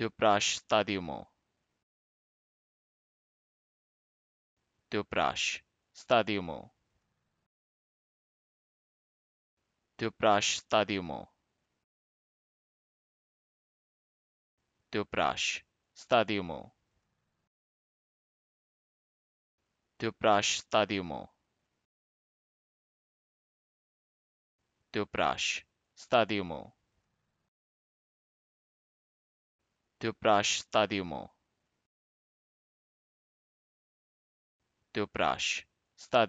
Tüpraş Stadyumu Tüpraş Stadyumu Tüpraş Stadyumu Tüpraş Stadyumu Tüpraş Stadyumu Tüpraş Stadyumu Teu praxe está de mão. Teu praxe está